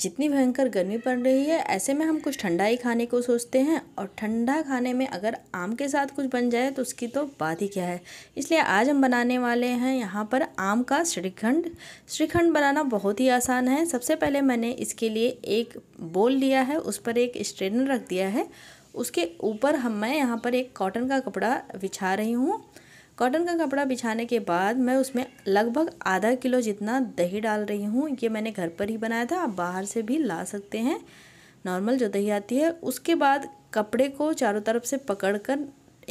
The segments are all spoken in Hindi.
जितनी भयंकर गर्मी पड़ रही है ऐसे में हम कुछ ठंडा ही खाने को सोचते हैं और ठंडा खाने में अगर आम के साथ कुछ बन जाए तो उसकी तो बात ही क्या है इसलिए आज हम बनाने वाले हैं यहाँ पर आम का श्रीखंड श्रीखंड बनाना बहुत ही आसान है सबसे पहले मैंने इसके लिए एक बोल लिया है उस पर एक स्ट्रेनर रख दिया है उसके ऊपर हम मैं यहाँ पर एक कॉटन का कपड़ा बिछा रही हूँ कॉटन का कपड़ा बिछाने के बाद मैं उसमें लगभग आधा किलो जितना दही डाल रही हूँ ये मैंने घर पर ही बनाया था आप बाहर से भी ला सकते हैं नॉर्मल जो दही आती है उसके बाद कपड़े को चारों तरफ से पकड़कर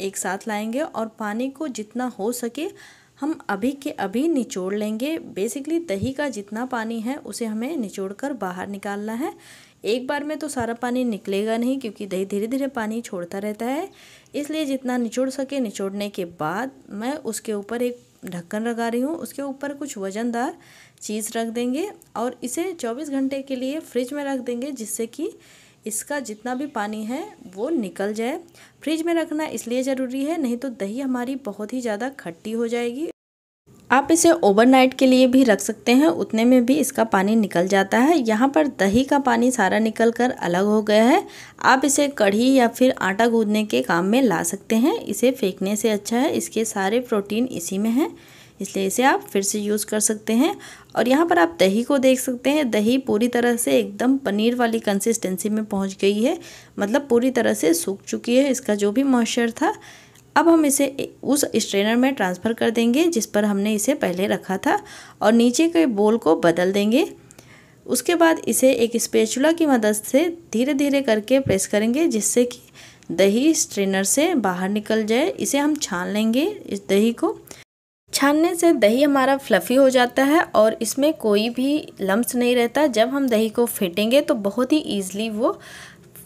एक साथ लाएंगे और पानी को जितना हो सके हम अभी के अभी निचोड़ लेंगे बेसिकली दही का जितना पानी है उसे हमें निचोड़ कर बाहर निकालना है एक बार में तो सारा पानी निकलेगा नहीं क्योंकि दही धीरे धीरे पानी छोड़ता रहता है इसलिए जितना निचोड़ सके निचोड़ने के बाद मैं उसके ऊपर एक ढक्कन लगा रही हूँ उसके ऊपर कुछ वज़नदार चीज़ रख देंगे और इसे 24 घंटे के लिए फ्रिज में रख देंगे जिससे कि इसका जितना भी पानी है वो निकल जाए फ्रिज में रखना इसलिए ज़रूरी है नहीं तो दही हमारी बहुत ही ज़्यादा खट्टी हो जाएगी आप इसे ओवरनाइट के लिए भी रख सकते हैं उतने में भी इसका पानी निकल जाता है यहाँ पर दही का पानी सारा निकल कर अलग हो गया है आप इसे कढ़ी या फिर आटा गूंदने के काम में ला सकते हैं इसे फेंकने से अच्छा है इसके सारे प्रोटीन इसी में हैं इसलिए इसे आप फिर से यूज़ कर सकते हैं और यहाँ पर आप दही को देख सकते हैं दही पूरी तरह से एकदम पनीर वाली कंसिस्टेंसी में पहुँच गई है मतलब पूरी तरह से सूख चुकी है इसका जो भी मॉइस्चर था अब हम इसे उस स्ट्रेनर में ट्रांसफ़र कर देंगे जिस पर हमने इसे पहले रखा था और नीचे के बोल को बदल देंगे उसके बाद इसे एक स्पेचुला की मदद से धीरे धीरे करके प्रेस करेंगे जिससे कि दही स्ट्रेनर से बाहर निकल जाए इसे हम छान लेंगे इस दही को छानने से दही हमारा फ्लफ़ी हो जाता है और इसमें कोई भी लम्स नहीं रहता जब हम दही को फेंटेंगे तो बहुत ही ईजिली वो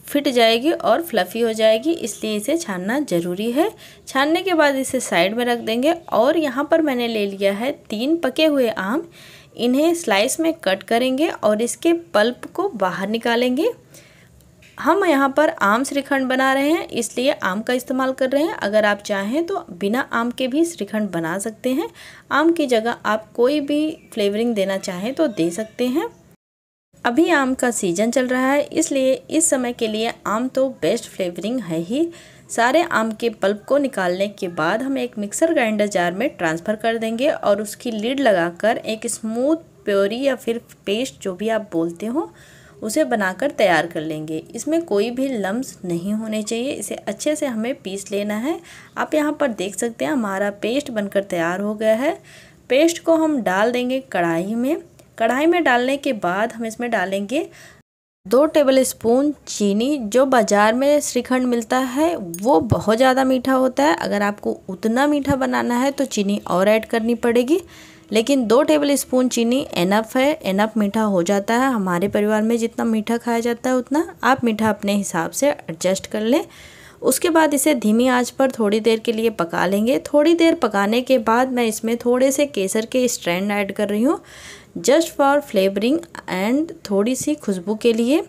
फिट जाएगी और फ्लफ़ी हो जाएगी इसलिए इसे छानना ज़रूरी है छानने के बाद इसे साइड में रख देंगे और यहाँ पर मैंने ले लिया है तीन पके हुए आम इन्हें स्लाइस में कट करेंगे और इसके पल्प को बाहर निकालेंगे हम यहाँ पर आम श्रीखंड बना रहे हैं इसलिए आम का इस्तेमाल कर रहे हैं अगर आप चाहें तो बिना आम के भी श्रीखंड बना सकते हैं आम की जगह आप कोई भी फ्लेवरिंग देना चाहें तो दे सकते हैं अभी आम का सीज़न चल रहा है इसलिए इस समय के लिए आम तो बेस्ट फ्लेवरिंग है ही सारे आम के पल्प को निकालने के बाद हम एक मिक्सर ग्राइंडर जार में ट्रांसफ़र कर देंगे और उसकी लीड लगाकर एक स्मूथ प्योरी या फिर पेस्ट जो भी आप बोलते हो उसे बनाकर तैयार कर लेंगे इसमें कोई भी लम्स नहीं होने चाहिए इसे अच्छे से हमें पीस लेना है आप यहाँ पर देख सकते हैं हमारा पेस्ट बनकर तैयार हो गया है पेस्ट को हम डाल देंगे कढ़ाई में कढ़ाई में डालने के बाद हम इसमें डालेंगे दो टेबल स्पून चीनी जो बाज़ार में श्रीखंड मिलता है वो बहुत ज़्यादा मीठा होता है अगर आपको उतना मीठा बनाना है तो चीनी और ऐड करनी पड़ेगी लेकिन दो टेबल स्पून चीनी एनफ है एनफ मीठा हो जाता है हमारे परिवार में जितना मीठा खाया जाता है उतना आप मीठा अपने हिसाब से एडजस्ट कर लें उसके बाद इसे धीमी आंच पर थोड़ी देर के लिए पका लेंगे थोड़ी देर पकाने के बाद मैं इसमें थोड़े से केसर के स्ट्रैंड ऐड कर रही हूँ जस्ट फॉर फ्लेवरिंग एंड थोड़ी सी खुशबू के लिए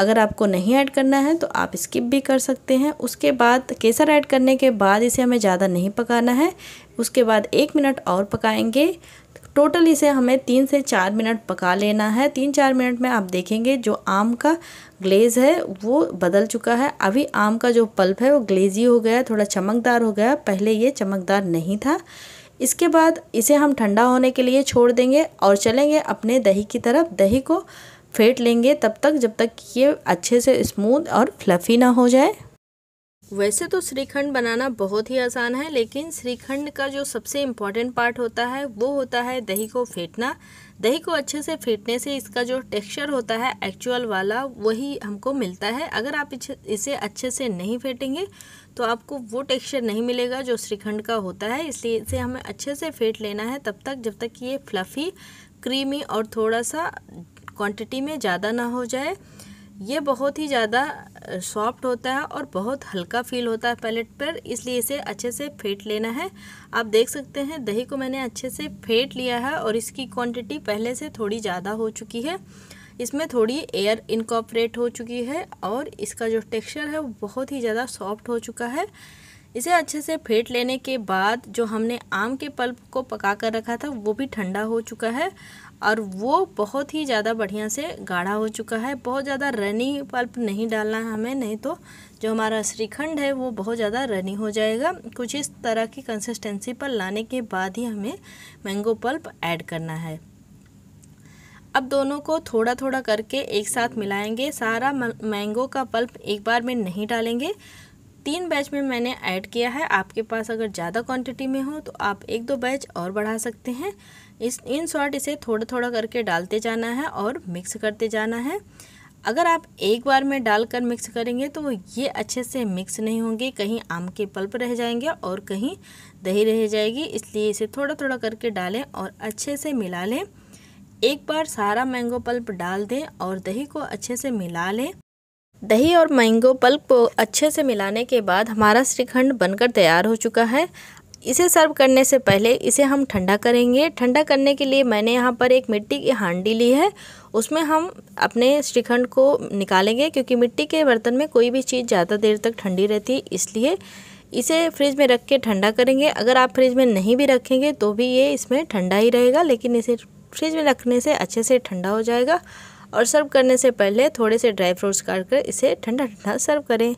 अगर आपको नहीं ऐड करना है तो आप स्किप भी कर सकते हैं उसके बाद केसर ऐड करने के बाद इसे हमें ज़्यादा नहीं पकाना है उसके बाद एक मिनट और पकाएंगे टोटल इसे हमें तीन से चार मिनट पका लेना है तीन चार मिनट में आप देखेंगे जो आम का ग्लेज़ है वो बदल चुका है अभी आम का जो पल्प है वो ग्लेजी हो गया है थोड़ा चमकदार हो गया पहले ये चमकदार नहीं था इसके बाद इसे हम ठंडा होने के लिए छोड़ देंगे और चलेंगे अपने दही की तरफ दही को फेंट लेंगे तब तक जब तक ये अच्छे से स्मूथ और फ्लफ़ी ना हो जाए वैसे तो श्रीखंड बनाना बहुत ही आसान है लेकिन श्रीखंड का जो सबसे इम्पॉर्टेंट पार्ट होता है वो होता है दही को फेंटना दही को अच्छे से फेंटने से इसका जो टेक्सचर होता है एक्चुअल वाला वही हमको मिलता है अगर आप इसे अच्छे से नहीं फेंटेंगे तो आपको वो टेक्सचर नहीं मिलेगा जो श्रीखंड का होता है इसलिए इसे हमें अच्छे से फेंट लेना है तब तक जब तक ये फ्लफ़ी क्रीमी और थोड़ा सा क्वांटिटी में ज़्यादा ना हो जाए ये बहुत ही ज़्यादा सॉफ्ट होता है और बहुत हल्का फील होता है पैलेट पर इसलिए इसे अच्छे से फेंट लेना है आप देख सकते हैं दही को मैंने अच्छे से फेंट लिया है और इसकी क्वांटिटी पहले से थोड़ी ज़्यादा हो चुकी है इसमें थोड़ी एयर इनकॉपरेट हो चुकी है और इसका जो टेक्सचर है वो बहुत ही ज़्यादा सॉफ्ट हो चुका है इसे अच्छे से फेंट लेने के बाद जो हमने आम के पल्प को पका कर रखा था वो भी ठंडा हो चुका है और वो बहुत ही ज़्यादा बढ़िया से गाढ़ा हो चुका है बहुत ज़्यादा रनी पल्प नहीं डालना है हमें नहीं तो जो हमारा श्रीखंड है वो बहुत ज़्यादा रनी हो जाएगा कुछ इस तरह की कंसिस्टेंसी पर लाने के बाद ही हमें मैंगो पल्प ऐड करना है अब दोनों को थोड़ा थोड़ा करके एक साथ मिलाएंगे सारा मैंगो का पल्प एक बार में नहीं डालेंगे तीन बैच में मैंने ऐड किया है आपके पास अगर ज़्यादा क्वांटिटी में हो तो आप एक दो बैच और बढ़ा सकते हैं इस इन शॉर्ट इसे थोड़ा थोड़ा करके डालते जाना है और मिक्स करते जाना है अगर आप एक बार में डालकर मिक्स करेंगे तो ये अच्छे से मिक्स नहीं होंगे कहीं आम के पल्प रह जाएंगे और कहीं दही रह जाएगी इसलिए इसे थोड़ा थोड़ा करके डालें और अच्छे से मिला लें एक बार सारा मैंगो पल्प डाल दें और दही को अच्छे से मिला लें दही और मैंगो पल्प को अच्छे से मिलाने के बाद हमारा श्रीखंड बनकर तैयार हो चुका है इसे सर्व करने से पहले इसे हम ठंडा करेंगे ठंडा करने के लिए मैंने यहाँ पर एक मिट्टी की हांडी ली है उसमें हम अपने श्रीखंड को निकालेंगे क्योंकि मिट्टी के बर्तन में कोई भी चीज़ ज़्यादा देर तक ठंडी रहती है इसलिए इसे फ्रिज में रख के ठंडा करेंगे अगर आप फ्रिज में नहीं भी रखेंगे तो भी ये इसमें ठंडा ही रहेगा लेकिन इसे फ्रिज में रखने से अच्छे से ठंडा हो जाएगा और सर्व करने से पहले थोड़े से ड्राई फ्रूट्स काट कर इसे ठंडा ठंडा सर्व करें